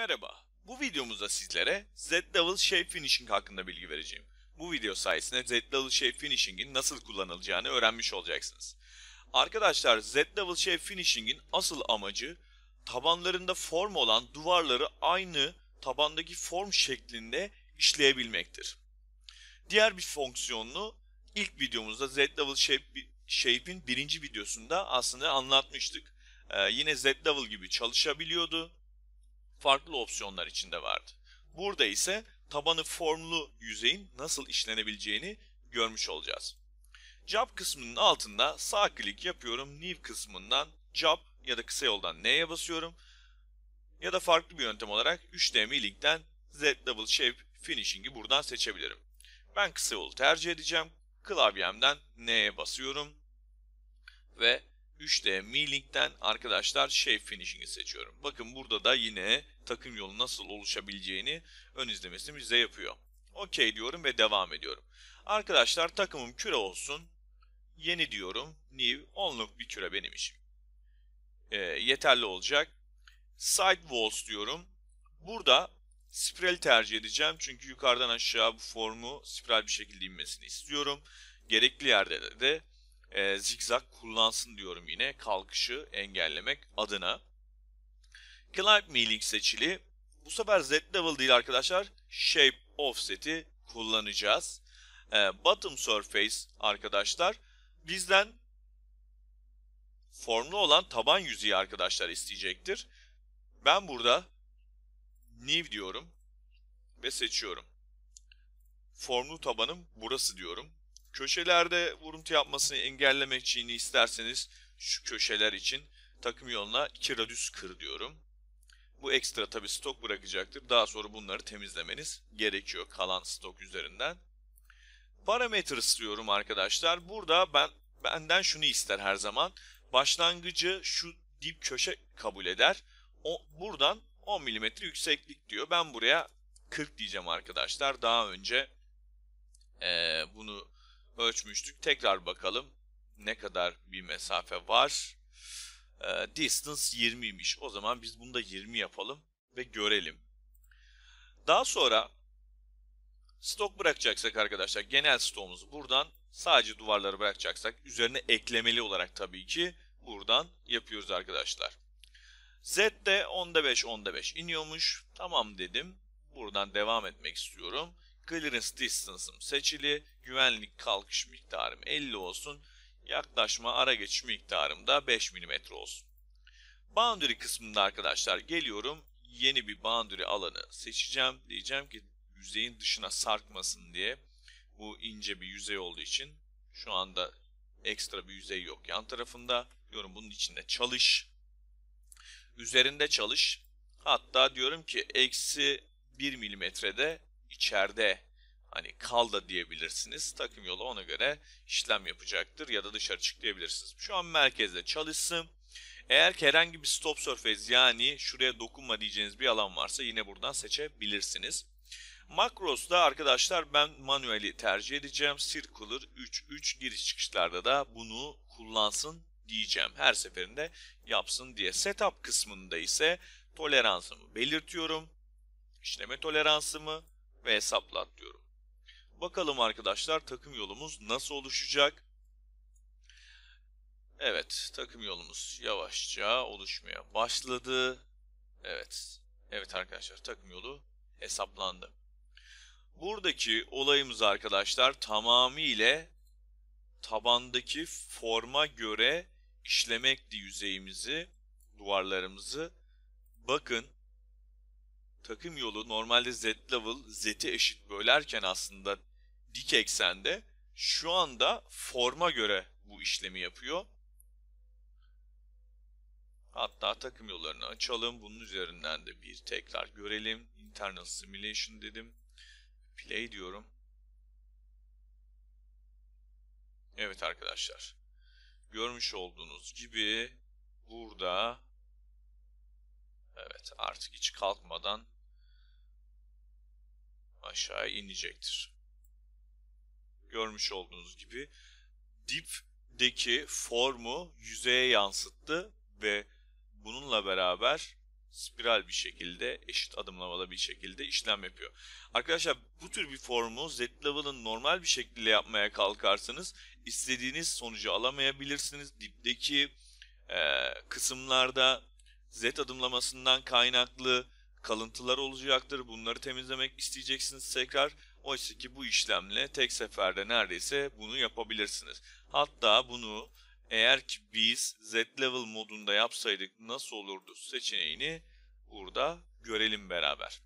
Merhaba, bu videomuzda sizlere Z-Level Shape Finishing hakkında bilgi vereceğim. Bu video sayesinde Z-Level Shape Finishing'in nasıl kullanılacağını öğrenmiş olacaksınız. Arkadaşlar Z-Level Shape Finishing'in asıl amacı tabanlarında form olan duvarları aynı tabandaki form şeklinde işleyebilmektir. Diğer bir fonksiyonunu ilk videomuzda Z-Level Shape, Shape'in birinci videosunda aslında anlatmıştık. Ee, yine Z-Level gibi çalışabiliyordu farklı opsiyonlar içinde vardı. Burada ise tabanı formlu yüzeyin nasıl işlenebileceğini görmüş olacağız. Job kısmının altında sağ klik yapıyorum. New kısmından Job ya da kısa yoldan N'ye basıyorum. Ya da farklı bir yöntem olarak 3D linkten Z Double Shape Finishing'i buradan seçebilirim. Ben kısa yolu tercih edeceğim. Klavyemden N'ye basıyorum. Ve 3D Mi arkadaşlar Shape şey Finishing'i seçiyorum. Bakın burada da yine takım yolu nasıl oluşabileceğini ön izlemesini bize yapıyor. OK diyorum ve devam ediyorum. Arkadaşlar takımım küre olsun. Yeni diyorum. New. Onluk bir küre benim işim. E, yeterli olacak. Side Walls diyorum. Burada spiral tercih edeceğim. Çünkü yukarıdan aşağı bu formu spiral bir şekilde inmesini istiyorum. Gerekli yerde de e, zigzag kullansın diyorum yine kalkışı engellemek adına. Climb milling seçili. Bu sefer Z level değil arkadaşlar. Shape Offset'i kullanacağız. E, bottom Surface arkadaşlar bizden formlu olan taban yüzeyi arkadaşlar isteyecektir. Ben burada new diyorum ve seçiyorum. Formlu tabanım burası diyorum. Köşelerde vuruntu yapmasını engellemek için isterseniz şu köşeler için takım yoluna 2 radius kır diyorum. Bu ekstra tabi stok bırakacaktır. Daha sonra bunları temizlemeniz gerekiyor kalan stok üzerinden. Parameters diyorum arkadaşlar. Burada ben benden şunu ister her zaman. Başlangıcı şu dip köşe kabul eder. O, buradan 10 mm yükseklik diyor. Ben buraya 40 diyeceğim arkadaşlar. Daha önce e, bunu ölçmüştük. Tekrar bakalım ne kadar bir mesafe var. E, distance 20'ymiş. O zaman biz bunu da 20 yapalım ve görelim. Daha sonra stok bırakacaksak arkadaşlar genel stoğumuzu buradan sadece duvarları bırakacaksak üzerine eklemeli olarak tabii ki buradan yapıyoruz arkadaşlar. Z de 10'da 5 10'da 5 iniyormuş. Tamam dedim. Buradan devam etmek istiyorum. Clearance distance'ım seçili. Güvenlik kalkış miktarım 50 olsun. Yaklaşma ara geçiş miktarım da 5 mm olsun. Boundary kısmında arkadaşlar geliyorum. Yeni bir boundary alanı seçeceğim. Diyeceğim ki yüzeyin dışına sarkmasın diye. Bu ince bir yüzey olduğu için şu anda ekstra bir yüzey yok yan tarafında. Diyorum bunun içinde çalış. Üzerinde çalış. Hatta diyorum ki eksi 1 milimetrede içeride hani kal da diyebilirsiniz. Takım yolu ona göre işlem yapacaktır ya da dışarı çık diyebilirsiniz. Şu an merkezde çalışsın. Eğer ki herhangi bir stop surface yani şuraya dokunma diyeceğiniz bir alan varsa yine buradan seçebilirsiniz. Makros'da arkadaşlar ben manueli tercih edeceğim. Circular 3, 3 giriş çıkışlarda da bunu kullansın diyeceğim. Her seferinde yapsın diye. Setup kısmında ise toleransımı belirtiyorum. İşleme toleransımı, ve hesaplat diyorum. Bakalım arkadaşlar takım yolumuz nasıl oluşacak? Evet takım yolumuz yavaşça oluşmaya başladı. Evet. Evet arkadaşlar takım yolu hesaplandı. Buradaki olayımız arkadaşlar tamamıyla tabandaki forma göre işlemekti yüzeyimizi, duvarlarımızı. Bakın takım yolu normalde z level z'i eşit bölerken aslında dik eksende şu anda forma göre bu işlemi yapıyor. Hatta takım yollarını açalım. Bunun üzerinden de bir tekrar görelim. Internal simulation dedim. Play diyorum. Evet arkadaşlar. Görmüş olduğunuz gibi burada Evet artık hiç kalkmadan aşağı inecektir. Görmüş olduğunuz gibi dipdeki formu yüzeye yansıttı ve bununla beraber spiral bir şekilde eşit adımlamalı bir şekilde işlem yapıyor. Arkadaşlar bu tür bir formu Z-Level'ın normal bir şekilde yapmaya kalkarsanız istediğiniz sonucu alamayabilirsiniz. Dipteki e, kısımlarda Z adımlamasından kaynaklı kalıntılar olacaktır. Bunları temizlemek isteyeceksiniz tekrar. Oysa ki bu işlemle tek seferde neredeyse bunu yapabilirsiniz. Hatta bunu eğer ki biz Z-Level modunda yapsaydık nasıl olurdu seçeneğini burada görelim beraber.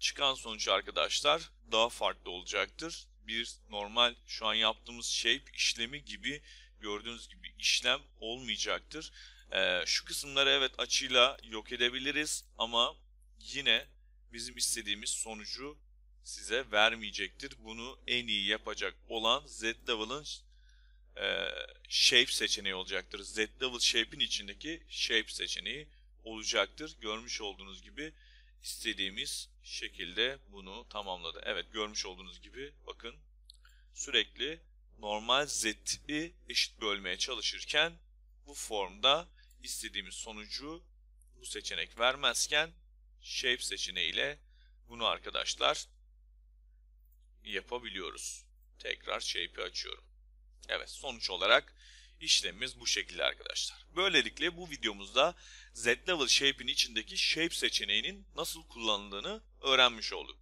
Çıkan sonuç arkadaşlar daha farklı olacaktır. Bir normal şu an yaptığımız shape işlemi gibi gördüğünüz gibi işlem olmayacaktır. Ee, şu kısımları evet açıyla yok edebiliriz ama yine bizim istediğimiz sonucu size vermeyecektir. Bunu en iyi yapacak olan Z-Level'ın e, Shape seçeneği olacaktır. Z-Level Shape'in içindeki Shape seçeneği olacaktır. Görmüş olduğunuz gibi istediğimiz şekilde bunu tamamladı. Evet görmüş olduğunuz gibi bakın sürekli normal z'i eşit bölmeye çalışırken bu formda istediğimiz sonucu bu seçenek vermezken shape seçeneğiyle bunu arkadaşlar yapabiliyoruz. Tekrar shape'i açıyorum. Evet sonuç olarak işlemimiz bu şekilde arkadaşlar. Böylelikle bu videomuzda Z-Level Shape'in içindeki Shape seçeneğinin nasıl kullanıldığını öğrenmiş olduk.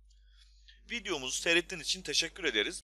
Videomuzu seyrettiğiniz için teşekkür ederiz.